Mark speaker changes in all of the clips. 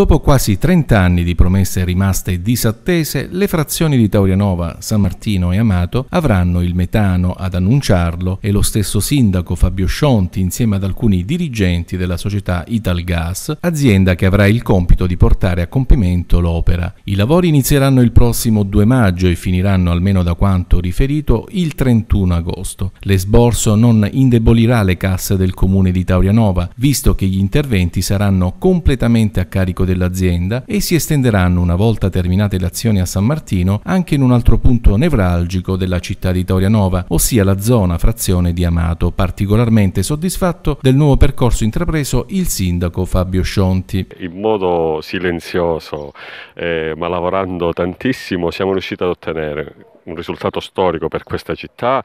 Speaker 1: Dopo quasi 30 anni di promesse rimaste disattese, le frazioni di Taurianova, San Martino e Amato avranno il metano ad annunciarlo e lo stesso sindaco Fabio Scionti insieme ad alcuni dirigenti della società Italgas, azienda che avrà il compito di portare a compimento l'opera. I lavori inizieranno il prossimo 2 maggio e finiranno, almeno da quanto riferito, il 31 agosto. L'esborso non indebolirà le casse del comune di Taurianova, visto che gli interventi saranno completamente a carico dell'azienda e si estenderanno una volta terminate le azioni a San Martino anche in un altro punto nevralgico della città di Taurianova, ossia la zona frazione di Amato, particolarmente soddisfatto del nuovo percorso intrapreso il sindaco Fabio Scionti.
Speaker 2: In modo silenzioso, eh, ma lavorando tantissimo, siamo riusciti ad ottenere un risultato storico per questa città,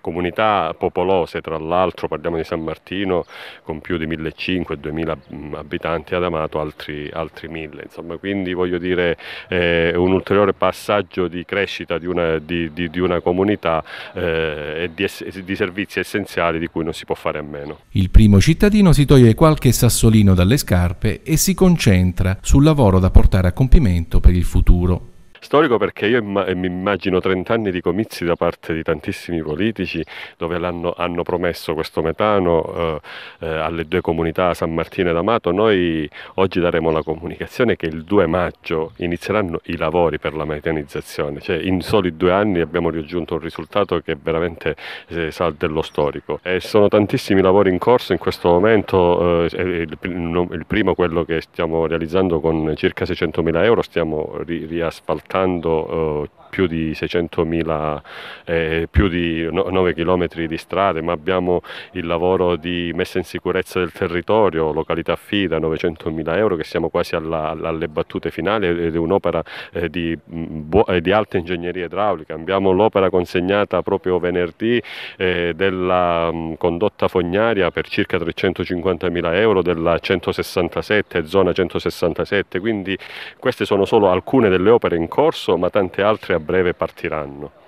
Speaker 2: comunità popolose, tra l'altro parliamo di San Martino con più di 1500-2000 mm, abitanti, ad Amato altri, altri 1000, insomma, quindi voglio dire eh, un ulteriore passaggio di crescita di una, di, di, di una comunità eh, e di servizi essenziali di cui non si può fare a meno.
Speaker 1: Il primo cittadino si toglie qualche sassolino dalle scarpe e si concentra sul lavoro da portare a compimento per il futuro
Speaker 2: storico perché io imma- mi immagino 30 anni di comizi da parte di tantissimi politici dove hanno promesso questo metano eh, eh, alle due comunità San Martino ed Amato. Noi oggi daremo la comunicazione che il 2 maggio inizieranno i lavori per la metanizzazione, cioè in soli due anni abbiamo raggiunto un risultato che veramente eh, sa dello storico. E sono tantissimi lavori in corso in questo momento, eh, il, il, primo quello che stiamo realizzando con circa 600.000 euro, stiamo ri- riasfaltando tanto più di 600.000, eh, più di 9 km di strade, ma abbiamo il lavoro di messa in sicurezza del territorio, località FIDA, 900.000 euro, che siamo quasi alla, alle battute finali ed è un'opera eh, di, mm, eh, di, alta ingegneria idraulica. Abbiamo l'opera consegnata proprio venerdì eh, della mh, mm, condotta fognaria per circa 350.000 euro della 167, zona 167, quindi queste sono solo alcune delle opere in corso, ma tante altre abbiamo breve partiranno.